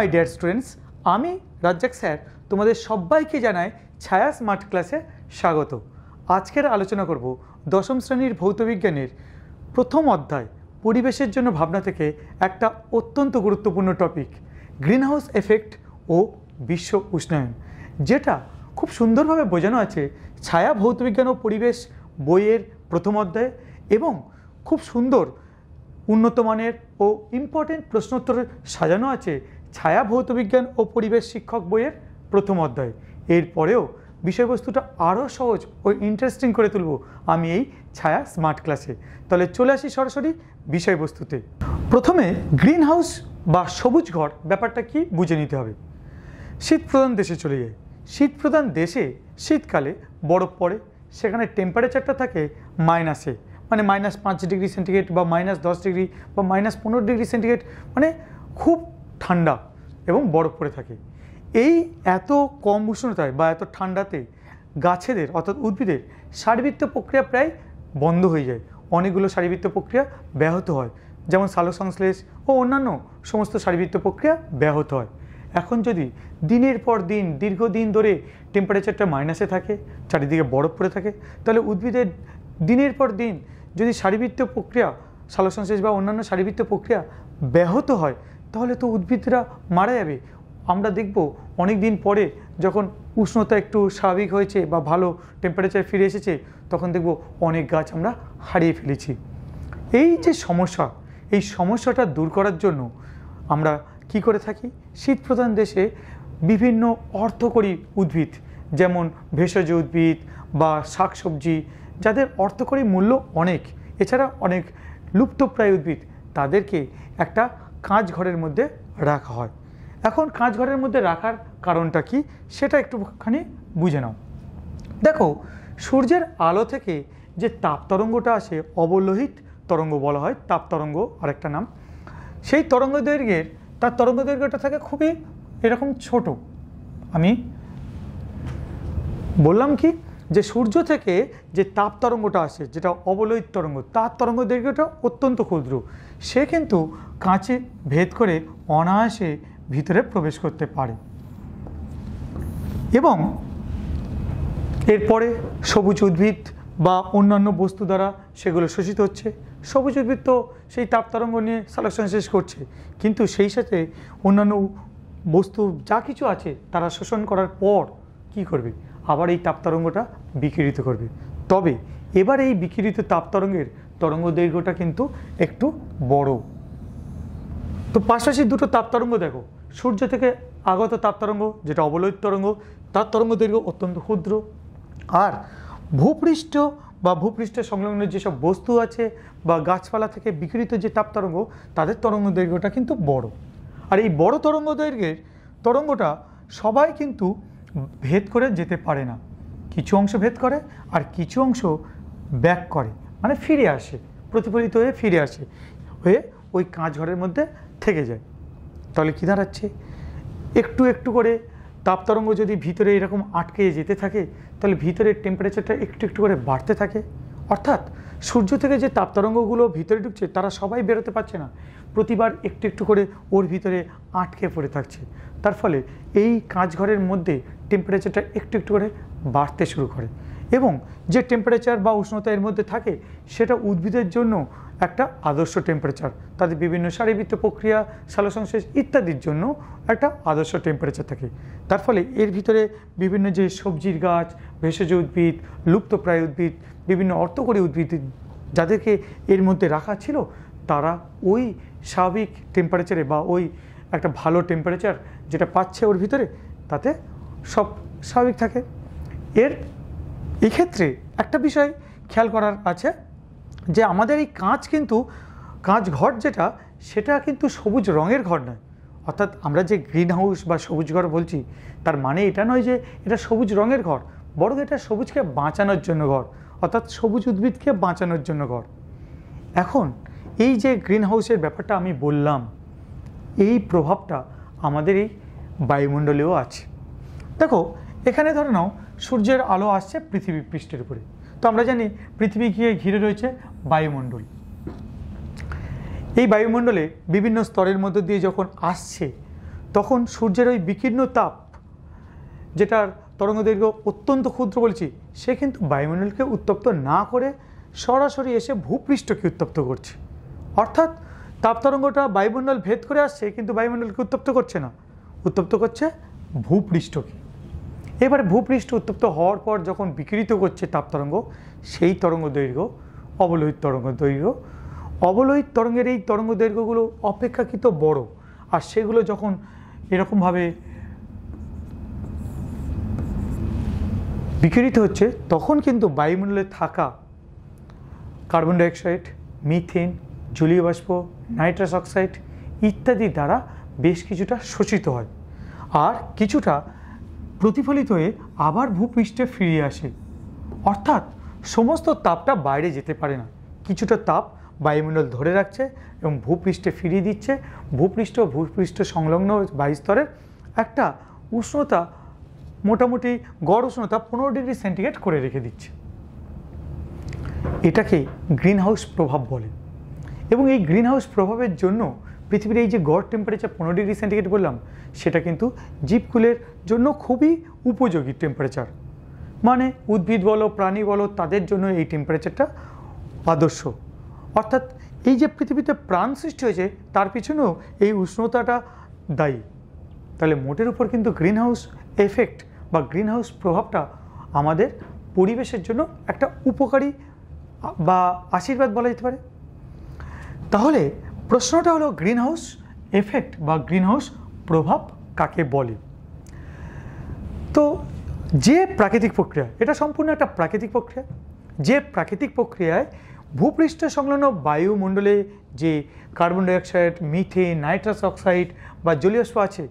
my dear students আমি Razzak sir তোমাদের সবাইকে জানাই ছায়া স্মার্ট ক্লাসে স্বাগত আজকের আলোচনা করব দশম শ্রেণীর ভৌতবিজ্ঞানের প্রথম অধ্যায় পরিবেশের জন্য ভাবনা থেকে একটা অত্যন্ত গুরুত্বপূর্ণ টপিক গ্রিনহাউস এফেক্ট ও বিশ্ব উষ্ণায়ন যেটা খুব সুন্দরভাবে বোঝানো আছে ছায়া ভৌতবিজ্ঞান ও পরিবেশ বইয়ের প্রথম অধ্যায় এবং খুব সুন্দর উন্নত মানের ও ইম্পর্টেন্ট প্রশ্নোত্তর সাজানো আছে ছায়া ভৌতবিজ্ঞান ও পরিবেশ শিক্ষক বইয়ের প্রথম অধ্যায় এরপরেও বিষয়বস্তুটা আরও সহজ ও ইন্টারেস্টিং করে তুলব আমি এই ছায়া স্মার্ট ক্লাসে তাহলে চলে আসি সরাসরি বিষয়বস্তুতে প্রথমে গ্রিন হাউস বা সবুজ ঘর ব্যাপারটা কি বুঝে নিতে হবে শীত প্রধান দেশে চলে যায় শীত প্রধান দেশে শীতকালে বরফ পড়ে সেখানে টেম্পারেচারটা থাকে মাইনাসে মানে মাইনাস পাঁচ ডিগ্রি সেন্টিগ্রেড বা মাইনাস দশ ডিগ্রি বা মাইনাস পনেরো ডিগ্রি সেন্টিগ্রেড মানে খুব ঠান্ডা এবং বরফ পড়ে থাকে এই এত কম উষ্ণতায় বা এত ঠান্ডাতে গাছেদের অর্থাৎ উদ্ভিদের সারিবৃত্ত প্রক্রিয়া প্রায় বন্ধ হয়ে যায় অনেকগুলো সারিবৃত্ত প্রক্রিয়া ব্যাহত হয় যেমন সালোসংশ্লেষ ও অন্যান্য সমস্ত সারিবৃত্ত প্রক্রিয়া ব্যাহত হয় এখন যদি দিনের পর দিন দীর্ঘদিন ধরে টেম্পারেচারটা মাইনাসে থাকে চারিদিকে বরফ পড়ে থাকে তাহলে উদ্ভিদের দিনের পর দিন যদি সারিবৃত্ত প্রক্রিয়া সালোসংশ্লেষ বা অন্যান্য সারিবৃত্ত প্রক্রিয়া ব্যাহত হয় তাহলে তো উদ্ভিদরা মারা যাবে আমরা দেখব অনেক দিন পরে যখন উষ্ণতা একটু স্বাভাবিক হয়েছে বা ভালো টেম্পারেচার ফিরে এসেছে তখন দেখব অনেক গাছ আমরা হারিয়ে ফেলেছি এই যে সমস্যা এই সমস্যাটা দূর করার জন্য আমরা কি করে থাকি শীত প্রধান দেশে বিভিন্ন অর্থকরী উদ্ভিদ যেমন ভেষজ উদ্ভিদ বা শাকসবজি যাদের অর্থকরী মূল্য অনেক এছাড়া অনেক লুপ্তপ্রায় উদ্ভিদ তাদেরকে একটা কাঁচ ঘরের মধ্যে রাখা হয় এখন কাঁচ ঘরের মধ্যে রাখার কারণটা কি সেটা একটুখানি বুঝে নাও দেখো সূর্যের আলো থেকে যে তাপ তরঙ্গটা আসে অবলোহিত তরঙ্গ বলা হয় তাপ তরঙ্গ আরেকটা নাম সেই তরঙ্গ দৈর্ঘ্যের তার তরঙ্গ দৈর্ঘ্যটা থাকে খুবই এরকম ছোট আমি বললাম কি যে সূর্য থেকে যে তাপ তরঙ্গটা আসে যেটা অবলোহিত তরঙ্গ তার তরঙ্গ দৈর্ঘ্যটা অত্যন্ত ক্ষুদ্র সে কিন্তু কাঁচে ভেদ করে অনায়াসে ভিতরে প্রবেশ করতে পারে এবং এরপরে সবুজ উদ্ভিদ বা অন্যান্য বস্তু দ্বারা সেগুলো শোষিত হচ্ছে সবুজ উদ্ভিদ তো সেই তরঙ্গ নিয়ে সালেকশন শেষ করছে কিন্তু সেই সাথে অন্যান্য বস্তু যা কিছু আছে তারা শোষণ করার পর কি করবে আবার এই তরঙ্গটা বিকিরিত করবে তবে এবার এই বিকিরিত তরঙ্গের তরঙ্গ দৈর্ঘ্যটা কিন্তু একটু বড় তো পাশাপাশি দুটো তাপতরঙ্গ দেখো সূর্য থেকে আগত তাপতরঙ্গ যেটা অবলৈত তরঙ্গ তার তরঙ্গ দৈর্ঘ্য অত্যন্ত ক্ষুদ্র আর ভূপৃষ্ঠ বা ভূপৃষ্ঠের সংলগ্ন যেসব বস্তু আছে বা গাছপালা থেকে বিকৃত যে তাপতরঙ্গ তাদের তরঙ্গ দৈর্ঘ্যটা কিন্তু বড় আর এই বড় তরঙ্গ দৈর্ঘ্যের তরঙ্গটা সবাই কিন্তু ভেদ করে যেতে পারে না কিছু অংশ ভেদ করে আর কিছু অংশ ব্যাক করে মানে ফিরে আসে প্রতিফলিত হয়ে ফিরে আসে হয়ে ওই ঘরের মধ্যে থেকে যায় তাহলে কী দাঁড়াচ্ছে একটু একটু করে তাপতরঙ্গ যদি ভিতরে এরকম আটকে যেতে থাকে তাহলে ভিতরের টেম্পারেচারটা একটু একটু করে বাড়তে থাকে অর্থাৎ সূর্য থেকে যে তাপতরঙ্গগুলো ভিতরে ঢুকছে তারা সবাই বেরোতে পারছে না প্রতিবার একটু একটু করে ওর ভিতরে আটকে পড়ে থাকছে তার ফলে এই কাঁচঘরের মধ্যে টেম্পারেচারটা একটু একটু করে বাড়তে শুরু করে এবং যে টেম্পারেচার বা উষ্ণতা এর মধ্যে থাকে সেটা উদ্ভিদের জন্য একটা আদর্শ টেম্পারেচার তাদের বিভিন্ন শারীরবৃত্ত প্রক্রিয়া সালসংশ্লেষ ইত্যাদির জন্য একটা আদর্শ টেম্পারেচার থাকে তার ফলে এর ভিতরে বিভিন্ন যে সবজির গাছ ভেষজ উদ্ভিদ লুপ্তপ্রায় উদ্ভিদ বিভিন্ন অর্থকরী উদ্ভিদ যাদেরকে এর মধ্যে রাখা ছিল তারা ওই স্বাভাবিক টেম্পারেচারে বা ওই একটা ভালো টেম্পারেচার যেটা পাচ্ছে ওর ভিতরে তাতে সব স্বাভাবিক থাকে এর এক্ষেত্রে একটা বিষয় খেয়াল করার আছে যে আমাদের এই কাঁচ কিন্তু কাঁচ ঘর যেটা সেটা কিন্তু সবুজ রঙের ঘর নয় অর্থাৎ আমরা যে গ্রিন হাউস বা সবুজ ঘর বলছি তার মানে এটা নয় যে এটা সবুজ রঙের ঘর বরং এটা সবুজকে বাঁচানোর জন্য ঘর অর্থাৎ সবুজ উদ্ভিদকে বাঁচানোর জন্য ঘর এখন এই যে গ্রিন হাউসের ব্যাপারটা আমি বললাম এই প্রভাবটা আমাদের এই বায়ুমণ্ডলেও আছে দেখো এখানে ধরে নাও সূর্যের আলো আসছে পৃথিবী পৃষ্ঠের উপরে তো আমরা জানি পৃথিবী ঘিরে ঘিরে রয়েছে বায়ুমণ্ডল এই বায়ুমণ্ডলে বিভিন্ন স্তরের মধ্য দিয়ে যখন আসছে তখন সূর্যের ওই বিকীর্ণ তাপ যেটার দৈর্ঘ্য অত্যন্ত ক্ষুদ্র বলছি সে কিন্তু বায়ুমণ্ডলকে উত্তপ্ত না করে সরাসরি এসে ভূপৃষ্ঠকে উত্তপ্ত করছে অর্থাৎ তাপ তরঙ্গটা বায়ুমণ্ডল ভেদ করে আসছে কিন্তু বায়ুমণ্ডলকে উত্তপ্ত করছে না উত্তপ্ত করছে ভূপৃষ্ঠকে এবার ভূপৃষ্ঠ উত্তপ্ত হওয়ার পর যখন বিকৃত করছে তাপ তরঙ্গ সেই তরঙ্গ দৈর্ঘ্য অবলোহিত তরঙ্গ দৈর্ঘ্য অবলোহিত তরঙ্গের এই তরঙ্গ দৈর্ঘ্যগুলো অপেক্ষাকৃত বড় আর সেগুলো যখন এরকমভাবে বিকৃত হচ্ছে তখন কিন্তু বায়ুমণ্ডলে থাকা কার্বন ডাইঅক্সাইড মিথেন জলীয় বাষ্প নাইট্রাস অক্সাইড ইত্যাদি দ্বারা বেশ কিছুটা শোষিত হয় আর কিছুটা প্রতিফলিত হয়ে আবার ভূপৃষ্ঠে ফিরে আসে অর্থাৎ সমস্ত তাপটা বাইরে যেতে পারে না কিছুটা তাপ বায়ুমণ্ডল ধরে রাখছে এবং ভূপৃষ্ঠে ফিরিয়ে দিচ্ছে ভূপৃষ্ঠ ভূপৃষ্ঠ সংলগ্ন বায়ুস্তরের একটা উষ্ণতা মোটামুটি গড় উষ্ণতা পনেরো ডিগ্রি সেন্টিগ্রেড করে রেখে দিচ্ছে এটাকে গ্রিনহাউস প্রভাব বলে এবং এই গ্রিনহাউস প্রভাবের জন্য পৃথিবীর এই যে গড় টেম্পারেচার পনেরো ডিগ্রি সেন্টিগ্রেড বললাম সেটা কিন্তু জীবকুলের জন্য খুবই উপযোগী টেম্পারেচার মানে উদ্ভিদ বলো প্রাণী বলো তাদের জন্য এই টেম্পারেচারটা আদর্শ অর্থাৎ এই যে পৃথিবীতে প্রাণ সৃষ্টি হয়েছে তার পিছনেও এই উষ্ণতাটা দায়ী তাহলে মোটের উপর কিন্তু গ্রিনহাউস এফেক্ট বা গ্রিনহাউস প্রভাবটা আমাদের পরিবেশের জন্য একটা উপকারী বা আশীর্বাদ বলা যেতে পারে তাহলে প্রশ্নটা হলো গ্রিন হাউস এফেক্ট বা গ্রিনহাউস প্রভাব কাকে বলে তো যে প্রাকৃতিক প্রক্রিয়া এটা সম্পূর্ণ একটা প্রাকৃতিক প্রক্রিয়া যে প্রাকৃতিক প্রক্রিয়ায় ভূপৃষ্ঠ সংলগ্ন বায়ুমণ্ডলে যে carbon dioxide methane nitrous oxide বা জলীয়স্প আছে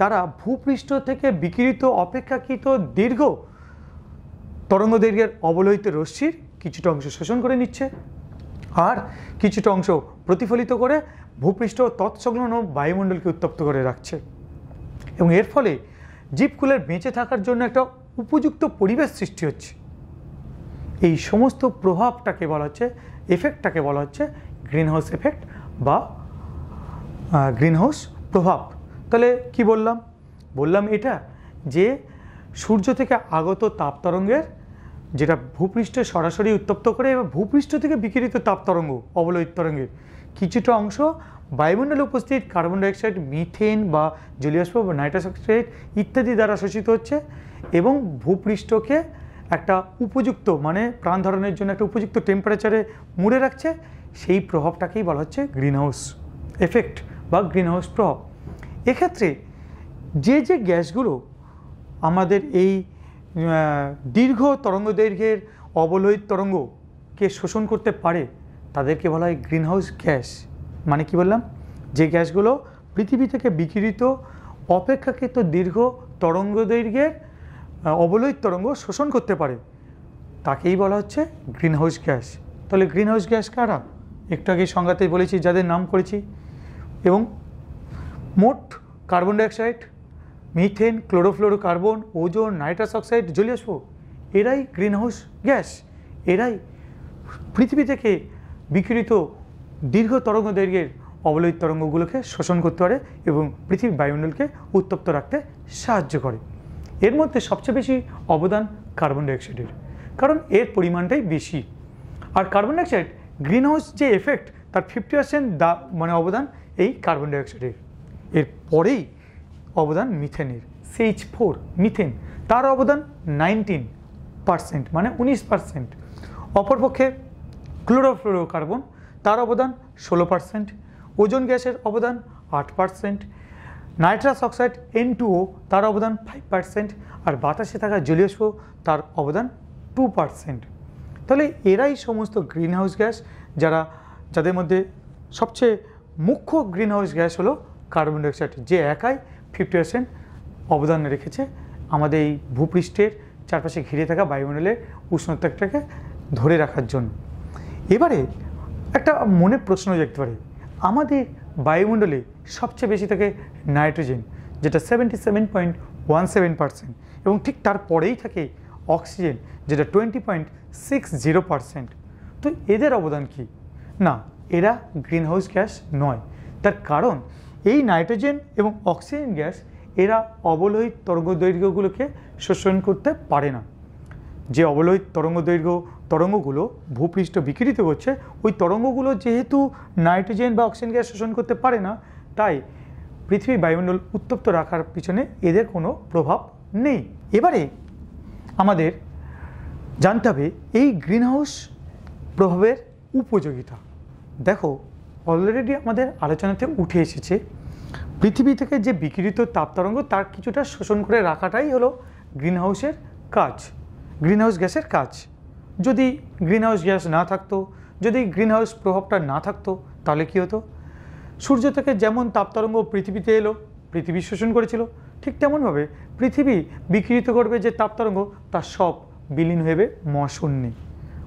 তারা ভূপৃষ্ঠ থেকে বিকৃত অপেক্ষাকৃত দীর্ঘ তরঙ্গ দৈর্ঘ্যের অবলোহিত রশ্মির কিছুটা অংশ শোষণ করে নিচ্ছে আর কিছুটা অংশ প্রতিফলিত করে ভূপৃষ্ঠ তৎসংলগ্ন বায়ুমণ্ডলকে উত্তপ্ত করে রাখছে এবং এর ফলে জীবকুলের বেঁচে থাকার জন্য একটা উপযুক্ত পরিবেশ সৃষ্টি হচ্ছে এই সমস্ত প্রভাবটাকে বলা হচ্ছে এফেক্টটাকে বলা হচ্ছে গ্রিনহাউস এফেক্ট বা গ্রিনহাউস প্রভাব তাহলে কি বললাম বললাম এটা যে সূর্য থেকে আগত তাপ তরঙ্গের যেটা ভূপৃষ্ঠে সরাসরি উত্তপ্ত করে এবং ভূপৃষ্ঠ থেকে বিকিরিত তাপ তরঙ্গ অবলোহিত তরঙ্গের কিছুটা অংশ বায়ুমণ্ডলে উপস্থিত কার্বন ডাইঅক্সাইড মিথেন বা জলীয়স্প বা নাইট্রাস অক্সাইড ইত্যাদি দ্বারা শোষিত হচ্ছে এবং ভূপৃষ্ঠকে একটা উপযুক্ত মানে প্রাণ ধারণের জন্য একটা উপযুক্ত টেম্পারেচারে মুড়ে রাখছে সেই প্রভাবটাকেই বলা হচ্ছে গ্রিনহাউস এফেক্ট বা গ্রিনহাউস প্রভাব এক্ষেত্রে যে যে গ্যাসগুলো আমাদের এই দীর্ঘ তরঙ্গ দৈর্ঘ্যের অবলোহিত তরঙ্গকে শোষণ করতে পারে তাদেরকে বলা হয় গ্রিন হাউস গ্যাস মানে কি বললাম যে গ্যাসগুলো পৃথিবী থেকে বিকিরিত অপেক্ষাকৃত দীর্ঘ তরঙ্গ দৈর্ঘ্যের অবলৈত তরঙ্গ শোষণ করতে পারে তাকেই বলা হচ্ছে গ্রিনহাউস গ্যাস তাহলে গ্রিনহাউস গ্যাস কারা একটু আগে সংজ্ঞাতেই বলেছি যাদের নাম করেছি এবং মোট carbon dioxide methane chlorofluorocarbon ozone nitrous oxide জলীয় এরাই গ্রিন হাউস গ্যাস এরাই পৃথিবী থেকে বিকৃত দীর্ঘ তরঙ্গ দৈর্ঘ্যের অবলোহিত তরঙ্গগুলোকে শোষণ করতে পারে এবং পৃথিবীর বায়ুমণ্ডলকে উত্তপ্ত রাখতে সাহায্য করে এর মধ্যে সবচেয়ে বেশি অবদান কার্বন ডাইঅক্সাইডের কারণ এর পরিমাণটাই বেশি আর কার্বন ডাইঅক্সাইড গ্রিনহাউস যে এফেক্ট তার ফিফটি পার্সেন্ট দা মানে অবদান এই কার্বন ডাইঅক্সাইডের এর পরেই অবদান মিথেনের সেইচ ফোর মিথেন তার অবদান নাইনটিন পার্সেন্ট মানে উনিশ পার্সেন্ট অপরপক্ষে ক্লোরোফ্লোরোকার্বন তার অবদান ষোলো পার্সেন্ট ওজন গ্যাসের অবদান আট percent nitrous oxide N two O তার অবদান ফাইভ পার্সেন্ট আর বাতাসে থাকা জলীয়স তার অবদান টু পার্সেন্ট তাহলে এরাই সমস্ত গ্রিনহাউস গ্যাস যারা যাদের মধ্যে সবচেয়ে মুখ্য গ্রিনহাউস গ্যাস হলো কার্বন ডাইঅক্সাইড যে একাই ফিফটি পার্সেন্ট অবদান রেখেছে আমাদের এই ভূপৃষ্ঠের চারপাশে ঘিরে থাকা বায়ুমণ্ডলের উষ্ণতাটাকে ধরে রাখার জন্য এবারে একটা মনে প্রশ্ন দেখতে পারে আমাদের বায়ুমণ্ডলে সবচেয়ে বেশি থাকে নাইট্রোজেন যেটা seventy seven point one seven percent এবং ঠিক তারপরেই থাকে অক্সিজেন যেটা twenty point six zero percent তো এদের অবদান কি না এরা গ্রিনহাউস গ্যাস নয় তার কারণ এই নাইট্রোজেন এবং অক্সিজেন গ্যাস এরা অবলোহিত তরঙ্গ দৈর্ঘ্যগুলোকে শোষণ করতে পারে না যে অবলোহিত তরঙ্গদৈর্ঘ্য তরঙ্গগুলো ভূপৃষ্ঠ বিকৃত করছে ওই তরঙ্গগুলো যেহেতু নাইট্রোজেন বা অক্সিজেন গ্যাস শোষণ করতে পারে না তাই পৃথিবীর বায়ুমণ্ডল উত্তপ্ত রাখার পিছনে এদের কোনো প্রভাব নেই এবারে আমাদের জানতে হবে এই গ্রিনহাউস প্রভাবের উপযোগিতা দেখো অলরেডি আমাদের আলোচনাতে উঠে এসেছে পৃথিবী থেকে যে বিকৃত তাপতরঙ্গ তার কিছুটা শোষণ করে রাখাটাই হলো গ্রিনহাউসের কাজ গ্রিনহাউস গ্যাসের কাজ যদি গ্রিনহাউস গ্যাস না থাকতো যদি গ্রিনহাউস প্রভাবটা না থাকতো তাহলে কী হতো সূর্য থেকে যেমন তাপতরঙ্গ পৃথিবীতে এলো পৃথিবী শোষণ করেছিল ঠিক তেমনভাবে পৃথিবী বিকৃত করবে যে তাপতরঙ্গ তার সব বিলীন হয়ে মহাশূন্যে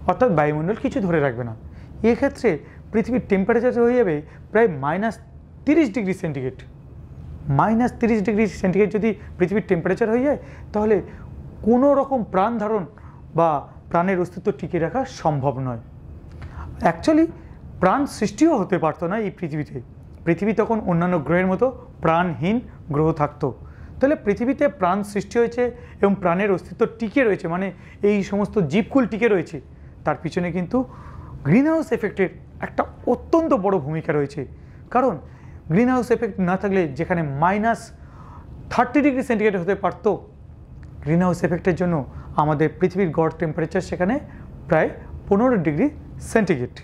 অর্থাৎ বায়ুমণ্ডল কিছু ধরে রাখবে না এক্ষেত্রে পৃথিবীর টেম্পারেচার হয়ে যাবে প্রায় মাইনাস তিরিশ ডিগ্রি সেন্টিগ্রেড মাইনাস তিরিশ ডিগ্রি সেন্টিগ্রেড যদি পৃথিবীর টেম্পারেচার হয়ে যায় তাহলে কোনো রকম প্রাণ ধারণ বা প্রাণের অস্তিত্ব টিকে রাখা সম্ভব নয় অ্যাকচুয়ালি প্রাণ সৃষ্টিও হতে পারতো না এই পৃথিবীতে পৃথিবী তখন অন্যান্য গ্রহের মতো প্রাণহীন গ্রহ থাকতো তাহলে পৃথিবীতে প্রাণ সৃষ্টি হয়েছে এবং প্রাণের অস্তিত্ব টিকে রয়েছে মানে এই সমস্ত জীবকুল টিকে রয়েছে তার পিছনে কিন্তু গ্রিনহাউস এফেক্টের একটা অত্যন্ত বড় ভূমিকা রয়েছে কারণ গ্রিনহাউস এফেক্ট না থাকলে যেখানে মাইনাস থার্টি ডিগ্রি সেন্টিগ্রেড হতে পারতো গ্রিন হাউস এফেক্টের জন্য আমাদের পৃথিবীর গড় টেম্পারেচার সেখানে প্রায় পনেরো ডিগ্রি সেন্টিগ্রেড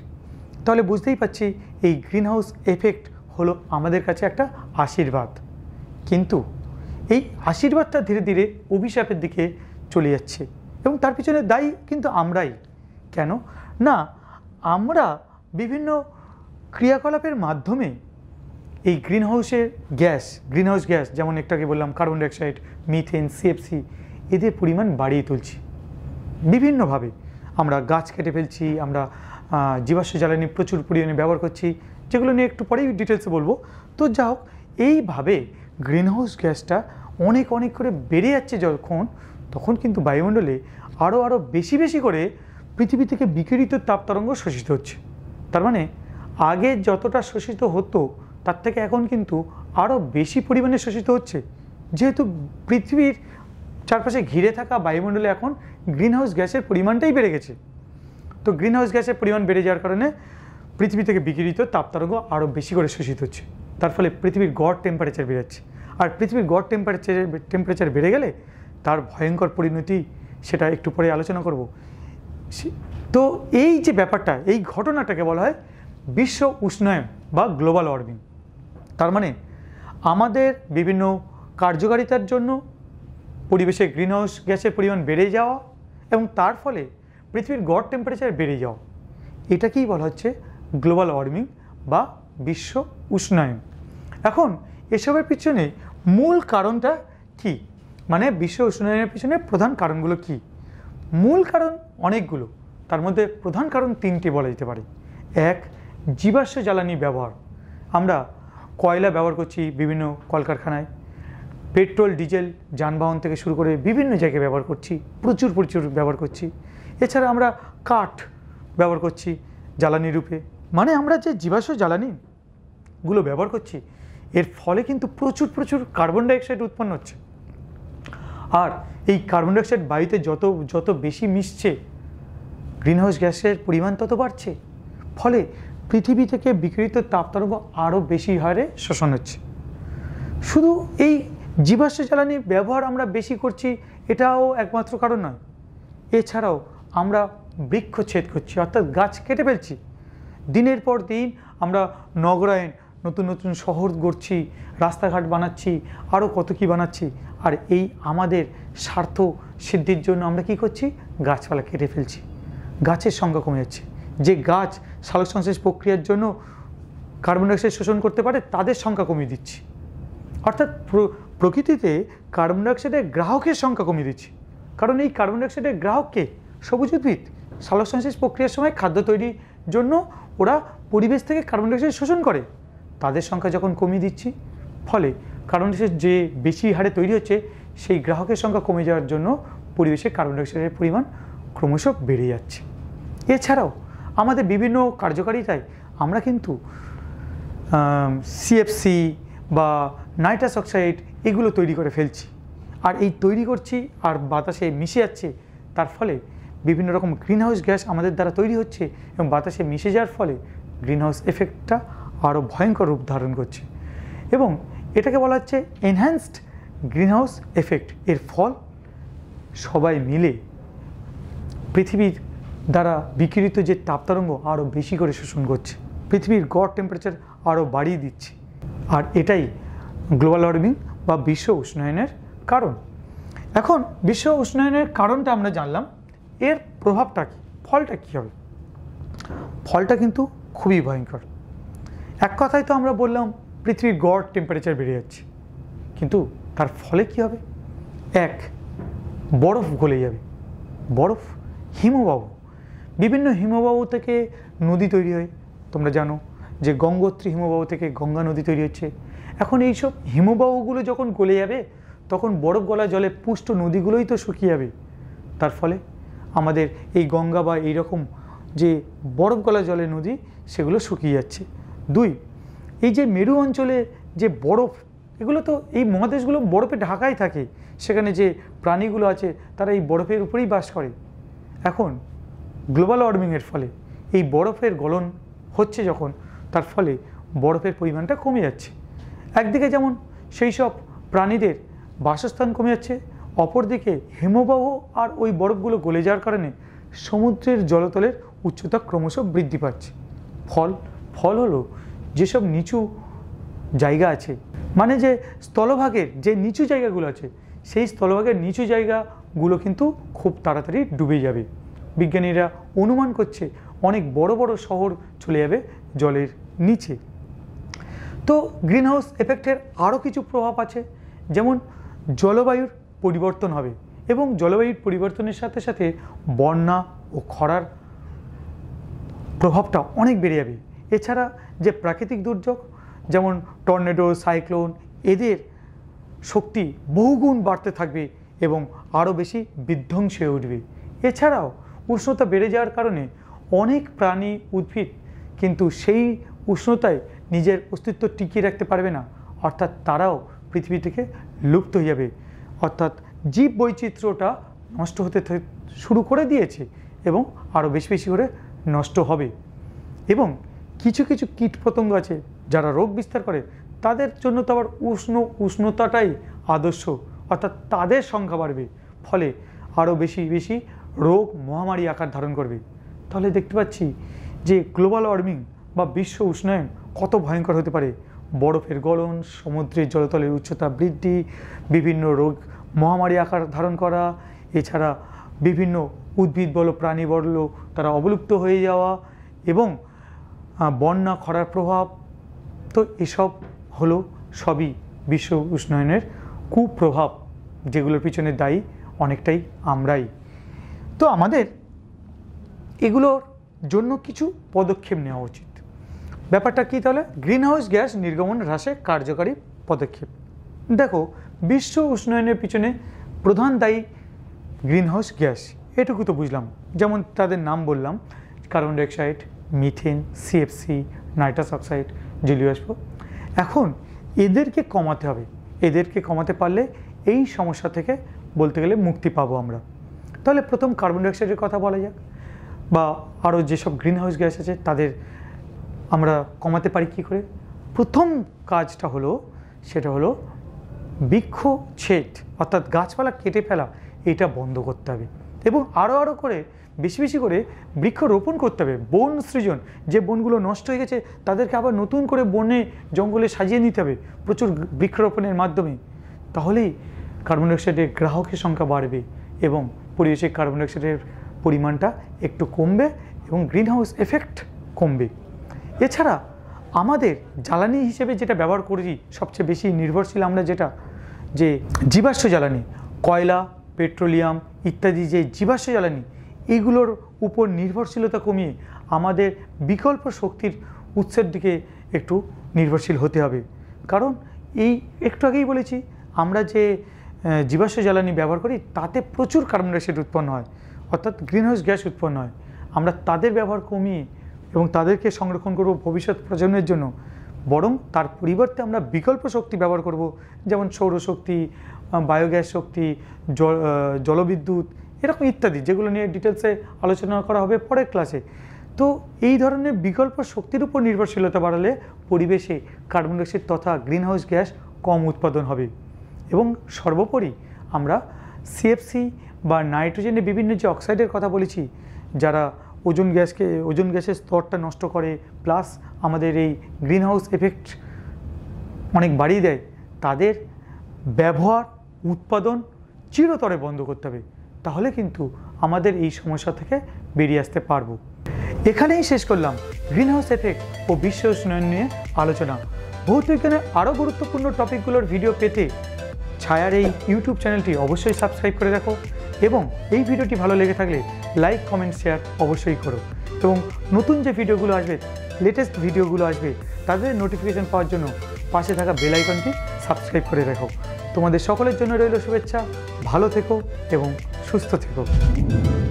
তাহলে বুঝতেই পাচ্ছি এই গ্রিন হাউস এফেক্ট হলো আমাদের কাছে একটা আশীর্বাদ কিন্তু এই আশীর্বাদটা ধীরে ধীরে অভিশাপের দিকে চলে যাচ্ছে এবং তার পিছনে দায়ী কিন্তু আমরাই কেন না আমরা বিভিন্ন ক্রিয়াকলাপের মাধ্যমে এই গ্রিনহাউসের গ্যাস গ্রিনহাউস গ্যাস যেমন একটাকে বললাম কার্বন ডাইঅক্সাইড মিথেন সিএফসি এদের পরিমাণ বাড়িয়ে তুলছি বিভিন্নভাবে আমরা গাছ কেটে ফেলছি আমরা জীবাশ্ম জ্বালানি প্রচুর পরিমাণে ব্যবহার করছি যেগুলো নিয়ে একটু পরেই ডিটেলসে বলবো তো যা হোক এইভাবে গ্রিনহাউস গ্যাসটা অনেক অনেক করে বেড়ে যাচ্ছে যখন তখন কিন্তু বায়ুমণ্ডলে আরও আরও বেশি বেশি করে পৃথিবী থেকে বিকিরিত তাপতরঙ্গ শোষিত হচ্ছে তার মানে আগে যতটা শোষিত হতো তার থেকে এখন কিন্তু আরও বেশি পরিমাণে শোষিত হচ্ছে যেহেতু পৃথিবীর চারপাশে ঘিরে থাকা বায়ুমণ্ডলে এখন গ্রিনহাউস গ্যাসের পরিমাণটাই বেড়ে গেছে তো গ্রিনহাউস গ্যাসের পরিমাণ বেড়ে যাওয়ার কারণে পৃথিবী থেকে বিকিরিত তাপতরঙ্গ আরও বেশি করে শোষিত হচ্ছে তার ফলে পৃথিবীর গড় টেম্পারেচার বেড়ে যাচ্ছে আর পৃথিবীর গড় টেম্পারেচার টেম্পারেচার বেড়ে গেলে তার ভয়ঙ্কর পরিণতি সেটা একটু পরে আলোচনা করব তো এই যে ব্যাপারটা এই ঘটনাটাকে বলা হয় বিশ্ব উষ্ণায়ন বা গ্লোবাল ওয়ার্মিং তার মানে আমাদের বিভিন্ন কার্যকারিতার জন্য পরিবেশে গ্রিনহাউস গ্যাসের পরিমাণ বেড়ে যাওয়া এবং তার ফলে পৃথিবীর গড় টেম্পারেচার বেড়ে যাওয়া এটাকেই বলা হচ্ছে গ্লোবাল ওয়ার্মিং বা বিশ্ব উষ্ণায়ন এখন এসবের পিছনে মূল কারণটা কি মানে বিশ্ব উষ্ণায়নের পিছনে প্রধান কারণগুলো কি মূল কারণ অনেকগুলো তার মধ্যে প্রধান কারণ তিনটি বলা যেতে পারে এক জীবাশ্ম জ্বালানি ব্যবহার আমরা কয়লা ব্যবহার করছি বিভিন্ন কলকারখানায় পেট্রোল ডিজেল যানবাহন থেকে শুরু করে বিভিন্ন জায়গায় ব্যবহার করছি প্রচুর প্রচুর ব্যবহার করছি এছাড়া আমরা কাঠ ব্যবহার করছি জ্বালানি রূপে মানে আমরা যে জীবাশ্ম জ্বালানিগুলো ব্যবহার করছি এর ফলে কিন্তু প্রচুর প্রচুর কার্বন ডাইঅক্সাইড উৎপন্ন হচ্ছে আর এই কার্বন ডাইঅক্সাইড বায়ুতে যত যত বেশি মিশছে গ্রিনহাউস গ্যাসের পরিমাণ তত বাড়ছে ফলে পৃথিবী থেকে বিকৃত তাপতরঙ্গ আরও বেশি হারে শোষণ হচ্ছে শুধু এই জীবাশ্ম জ্বালানি ব্যবহার আমরা বেশি করছি এটাও একমাত্র কারণ নয় এছাড়াও আমরা বৃক্ষ ছেদ করছি অর্থাৎ গাছ কেটে ফেলছি দিনের পর দিন আমরা নগরায়ণ নতুন নতুন শহর গড়ছি রাস্তাঘাট বানাচ্ছি আরও কত কি বানাচ্ছি আর এই আমাদের স্বার্থ সিদ্ধির জন্য আমরা কি করছি গাছপালা কেটে ফেলছি গাছের সংখ্যা কমে যাচ্ছে যে গাছ সালোকসংশ্লেষ প্রক্রিয়ার জন্য কার্বন ডাইঅক্সাইড শোষণ করতে পারে তাদের সংখ্যা কমিয়ে দিচ্ছি অর্থাৎ প্রকৃতিতে কার্বন ডাইঅক্সাইডের গ্রাহকের সংখ্যা কমিয়ে দিচ্ছি কারণ এই কার্বন ডাইঅক্সাইডের গ্রাহককে সবুজ উদ্ভিদ সালোকসংশ্লেষ প্রক্রিয়ার সময় খাদ্য তৈরির জন্য ওরা পরিবেশ থেকে কার্বন ডাইঅক্সাইড শোষণ করে তাদের সংখ্যা যখন কমিয়ে দিচ্ছি ফলে কার্বন ডাইঅক্সাইড যে বেশি হারে তৈরি হচ্ছে সেই গ্রাহকের সংখ্যা কমে যাওয়ার জন্য পরিবেশে কার্বন ডাইঅক্সাইডের পরিমাণ ক্রমশ বেড়ে যাচ্ছে এছাড়াও আমাদের বিভিন্ন কার্যকারিতায় আমরা কিন্তু সিএফসি বা নাইট্রাস অক্সাইড এগুলো তৈরি করে ফেলছি আর এই তৈরি করছি আর বাতাসে মিশে যাচ্ছে তার ফলে বিভিন্ন রকম গ্রিনহাউস গ্যাস আমাদের দ্বারা তৈরি হচ্ছে এবং বাতাসে মিশে যাওয়ার ফলে গ্রিনহাউস এফেক্টটা আরও ভয়ঙ্কর রূপ ধারণ করছে এবং এটাকে বলা হচ্ছে এনহ্যান্সড গ্রিনহাউস এফেক্ট এর ফল সবাই মিলে পৃথিবীর দ্বারা বিকিরিত যে তাপতরঙ্গ আরও বেশি করে শোষণ করছে পৃথিবীর গড় টেম্পারেচার আরও বাড়িয়ে দিচ্ছে আর এটাই গ্লোবাল ওয়ার্মিং বা বিশ্ব উষ্ণায়নের কারণ এখন বিশ্ব উষ্ণায়নের কারণটা আমরা জানলাম এর প্রভাবটা কী ফলটা কী হবে ফলটা কিন্তু খুবই ভয়ঙ্কর এক কথায় তো আমরা বললাম পৃথিবীর গড় টেম্পারেচার বেড়ে যাচ্ছে কিন্তু তার ফলে কি হবে এক বরফ গলে যাবে বরফ হিমবাহ বিভিন্ন হিমবাহ থেকে নদী তৈরি হয় তোমরা জানো যে গঙ্গোত্রী হিমবাহ থেকে গঙ্গা নদী তৈরি হচ্ছে এখন এইসব হিমবাহগুলো যখন গলে যাবে তখন বরফ গলা জলে পুষ্ট নদীগুলোই তো শুকিয়ে যাবে তার ফলে আমাদের এই গঙ্গা বা এইরকম যে বরফ গলা জলে নদী সেগুলো শুকিয়ে যাচ্ছে দুই এই যে মেরু অঞ্চলে যে বরফ এগুলো তো এই মহাদেশগুলো বরফে ঢাকাই থাকে সেখানে যে প্রাণীগুলো আছে তারা এই বরফের উপরেই বাস করে এখন গ্লোবাল ওয়ার্মিংয়ের ফলে এই বরফের গলন হচ্ছে যখন তার ফলে বরফের পরিমাণটা কমে যাচ্ছে একদিকে যেমন সেই সব প্রাণীদের বাসস্থান কমে যাচ্ছে অপরদিকে হিমবাহ আর ওই বরফগুলো গলে যাওয়ার কারণে সমুদ্রের জলতলের উচ্চতা ক্রমশ বৃদ্ধি পাচ্ছে ফল ফল হলো যেসব নিচু জায়গা আছে মানে যে স্থলভাগের যে নিচু জায়গাগুলো আছে সেই স্থলভাগের নিচু জায়গাগুলো কিন্তু খুব তাড়াতাড়ি ডুবে যাবে বিজ্ঞানীরা অনুমান করছে অনেক বড় বড় শহর চলে যাবে জলের নিচে তো গ্রিনহাউস এফেক্টের আরও কিছু প্রভাব আছে যেমন জলবায়ুর পরিবর্তন হবে এবং জলবায়ুর পরিবর্তনের সাথে সাথে বন্যা ও খরার প্রভাবটা অনেক বেড়ে যাবে এছাড়া যে প্রাকৃতিক দুর্যোগ যেমন টর্নেডো সাইক্লোন এদের শক্তি বহুগুণ বাড়তে থাকবে এবং আরও বেশি বিধ্বংস হয়ে উঠবে এছাড়াও উষ্ণতা বেড়ে যাওয়ার কারণে অনেক প্রাণী উদ্ভিদ কিন্তু সেই উষ্ণতায় নিজের অস্তিত্ব টিকিয়ে রাখতে পারবে না অর্থাৎ তারাও পৃথিবী থেকে লুপ্ত হয়ে যাবে অর্থাৎ জীব বৈচিত্র্যটা নষ্ট হতে শুরু করে দিয়েছে এবং আরও বেশি বেশি করে নষ্ট হবে এবং কিছু কিছু কীটপতঙ্গ আছে যারা রোগ বিস্তার করে তাদের জন্য তো আবার উষ্ণ উষ্ণতাটাই আদর্শ অর্থাৎ তাদের সংখ্যা বাড়বে ফলে আরও বেশি বেশি রোগ মহামারী আকার ধারণ করবে তাহলে দেখতে পাচ্ছি যে গ্লোবাল ওয়ার্মিং বা বিশ্ব উষ্ণায়ন কত ভয়ঙ্কর হতে পারে বরফের গলন সমুদ্রের জলতলের উচ্চতা বৃদ্ধি বিভিন্ন রোগ মহামারী আকার ধারণ করা এছাড়া বিভিন্ন উদ্ভিদ বলো প্রাণী বলো তারা অবলুপ্ত হয়ে যাওয়া এবং বন্যা খরার প্রভাব তো এসব হলো সবই বিশ্ব উষ্ণায়নের কুপ্রভাব যেগুলোর পিছনে দায়ী অনেকটাই আমরাই তো আমাদের এগুলোর জন্য কিছু পদক্ষেপ নেওয়া উচিত ব্যাপারটা কী তাহলে গ্রিনহাউস গ্যাস নির্গমন হ্রাসে কার্যকারী পদক্ষেপ দেখো বিশ্ব উষ্ণায়নের পিছনে প্রধান দায়ী গ্রিনহাউস গ্যাস এটুকু তো বুঝলাম যেমন তাদের নাম বললাম carbon dioxide methane CFC nitrous oxide জলীয়বাষ্প এখন এদেরকে কমাতে হবে এদেরকে কমাতে পারলে এই সমস্যা থেকে বলতে গেলে মুক্তি পাবো আমরা তাহলে প্রথম কার্বন ডাইঅক্সাইডের কথা বলা যাক বা আরও যেসব গ্রিনহাউস গ্যাস আছে তাদের আমরা কমাতে পারি কি করে প্রথম কাজটা হলো সেটা হলো বৃক্ষ ছেট অর্থাৎ গাছপালা কেটে ফেলা এটা বন্ধ করতে হবে এবং আরও আরও করে বেশি বেশি করে বৃক্ষ রোপণ করতে হবে বন সৃজন যে বনগুলো নষ্ট হয়ে গেছে তাদেরকে আবার নতুন করে বনে জঙ্গলে সাজিয়ে নিতে হবে প্রচুর বৃক্ষরোপণের মাধ্যমে তাহলেই কার্বন ডাইঅক্সাইডের গ্রাহকের সংখ্যা বাড়বে এবং পরিবেশে কার্বন ডাইঅক্সাইডের পরিমাণটা একটু কমবে এবং গ্রিনহাউস এফেক্ট কমবে এছাড়া আমাদের জ্বালানি হিসেবে যেটা ব্যবহার করি সবচেয়ে বেশি নির্ভরশীল আমরা যেটা যে জীবাশ্ম জ্বালানি কয়লা পেট্রোলিয়াম ইত্যাদি যে জীবাশ্ম জ্বালানি এগুলোর উপর নির্ভরশীলতা কমিয়ে আমাদের বিকল্প শক্তির উৎসের দিকে একটু নির্ভরশীল হতে হবে কারণ এই একটু আগেই বলেছি আমরা যে জীবাশ্ম জ্বালানি ব্যবহার করি তাতে প্রচুর কার্বন ডাইঅক্সাইড উৎপন্ন হয় অর্থাৎ গ্রিনহাউস গ্যাস উৎপন্ন হয় আমরা তাদের ব্যবহার কমিয়ে এবং তাদেরকে সংরক্ষণ করব ভবিষ্যৎ প্রজন্মের জন্য বরং তার পরিবর্তে আমরা বিকল্প শক্তি ব্যবহার করব যেমন সৌরশক্তি বায়োগ্যাস শক্তি জলবিদ্যুৎ এরকম ইত্যাদি যেগুলো নিয়ে ডিটেলসে আলোচনা করা হবে পরের ক্লাসে তো এই ধরনের বিকল্প শক্তির উপর নির্ভরশীলতা বাড়ালে পরিবেশে কার্বন ডাইঅক্সাইড তথা গ্রিনহাউস গ্যাস কম উৎপাদন হবে এবং সর্বোপরি আমরা সিএফসি বা নাইট্রোজেনের বিভিন্ন যে অক্সাইডের কথা বলেছি যারা ওজন গ্যাসকে ওজন গ্যাসের স্তরটা নষ্ট করে প্লাস আমাদের এই গ্রিন হাউস এফেক্ট অনেক বাড়িয়ে দেয় তাদের ব্যবহার উৎপাদন চিরতরে বন্ধ করতে হবে তাহলে কিন্তু আমাদের এই সমস্যা থেকে বেরিয়ে আসতে পারবো এখানেই শেষ করলাম গ্রিন হাউস এফেক্ট ও বিশ্ব উষ্ণায়ন নিয়ে আলোচনা ভৌতবিজ্ঞানের আরও গুরুত্বপূর্ণ টপিকগুলোর ভিডিও পেতে ছায়ার এই ইউটিউব চ্যানেলটি অবশ্যই সাবস্ক্রাইব করে রাখো এবং এই ভিডিওটি ভালো লেগে থাকলে লাইক কমেন্ট শেয়ার অবশ্যই করো এবং নতুন যে ভিডিওগুলো আসবে লেটেস্ট ভিডিওগুলো আসবে তাদের নোটিফিকেশান পাওয়ার জন্য পাশে থাকা বেলাইকনটি সাবস্ক্রাইব করে রাখো তোমাদের সকলের জন্য রইল শুভেচ্ছা ভালো থেকো এবং সুস্থ থেকো